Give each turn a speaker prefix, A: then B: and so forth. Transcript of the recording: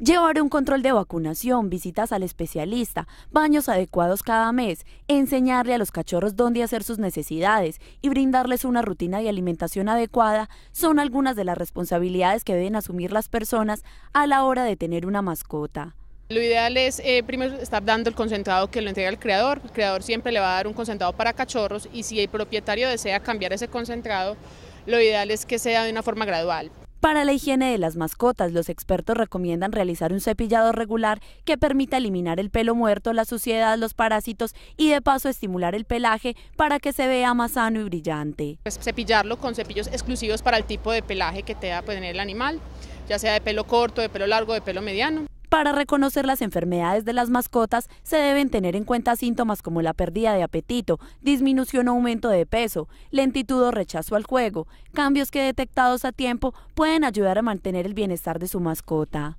A: Llevar un control de vacunación, visitas al especialista, baños adecuados cada mes, enseñarle a los cachorros dónde hacer sus necesidades y brindarles una rutina de alimentación adecuada son algunas de las responsabilidades que deben asumir las personas a la hora de tener una mascota.
B: Lo ideal es eh, primero estar dando el concentrado que lo entrega el creador. El creador siempre le va a dar un concentrado para cachorros y si el propietario desea cambiar ese concentrado, lo ideal es que sea de una forma gradual.
A: Para la higiene de las mascotas, los expertos recomiendan realizar un cepillado regular que permita eliminar el pelo muerto, la suciedad, los parásitos y de paso estimular el pelaje para que se vea
B: más sano y brillante. Pues, cepillarlo con cepillos exclusivos para el tipo de pelaje que te da tener el animal, ya sea de pelo corto, de pelo largo, de pelo mediano.
A: Para reconocer las enfermedades de las mascotas se deben tener en cuenta síntomas como la pérdida de apetito, disminución o aumento de peso, lentitud o rechazo al juego, cambios que detectados a tiempo pueden ayudar a mantener el bienestar de su mascota.